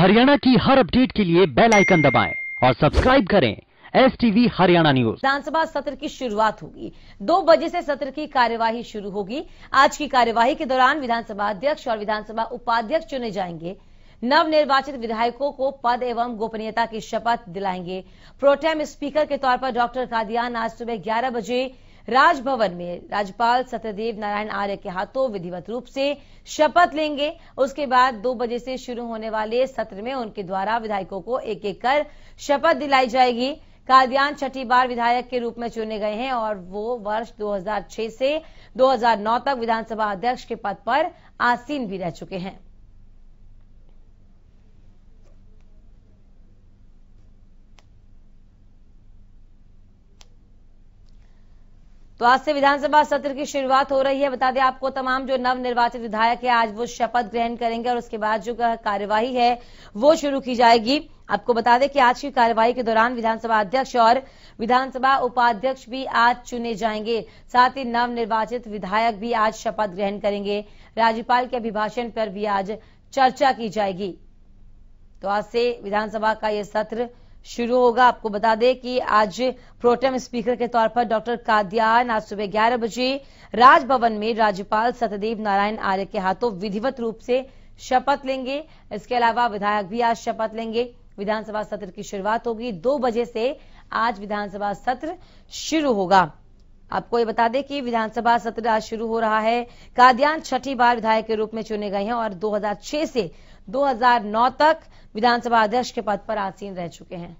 हरियाणा की हर अपडेट के लिए बेल आइकन दबाएं और सब्सक्राइब करें एस टीवी हरियाणा न्यूज विधानसभा सत्र की शुरुआत होगी दो बजे से सत्र की कार्यवाही शुरू होगी आज की कार्यवाही के दौरान विधानसभा अध्यक्ष और विधानसभा उपाध्यक्ष चुने जाएंगे नवनिर्वाचित विधायकों को पद एवं गोपनीयता की शपथ दिलाएंगे प्रोटेम स्पीकर के तौर पर डॉक्टर कादियान आज सुबह ग्यारह बजे राजभवन में राज्यपाल सत्यदेव नारायण आर्य के हाथों विधिवत रूप से शपथ लेंगे उसके बाद दो बजे से शुरू होने वाले सत्र में उनके द्वारा विधायकों को एक एक कर शपथ दिलाई जाएगी कादियान छठी बार विधायक के रूप में चुने गए हैं और वो वर्ष 2006 से 2009 तक विधानसभा अध्यक्ष के पद पर आसीन भी रह चुके हैं तो आज से विधानसभा सत्र की शुरुआत हो रही है बता दें आपको तमाम जो नव निर्वाचित विधायक है आज वो शपथ ग्रहण करेंगे और उसके बाद जो कार्यवाही है वो शुरू की जाएगी आपको बता दें कि आज की कार्यवाही के दौरान विधानसभा अध्यक्ष और विधानसभा उपाध्यक्ष भी आज चुने जाएंगे साथ ही नव निर्वाचित विधायक भी आज शपथ ग्रहण करेंगे राज्यपाल के अभिभाषण पर भी आज चर्चा की जाएगी तो आज से विधानसभा का यह सत्र शुरू होगा आपको बता दें कि आज प्रोटेम स्पीकर के तौर पर डॉक्टर कादियान आज सुबह 11 बजे राजभवन में राज्यपाल सत्यदेव नारायण आर्य के हाथों विधिवत रूप से शपथ लेंगे इसके अलावा विधायक भी आज शपथ लेंगे विधानसभा सत्र की शुरुआत होगी दो बजे से आज विधानसभा सत्र शुरू होगा आपको ये बता दें कि विधानसभा सत्र आज शुरू हो रहा है कादियान छठी बार विधायक के रूप में चुने गए हैं और 2006 से 2009 तक विधानसभा अध्यक्ष के पद पर आसीन रह चुके हैं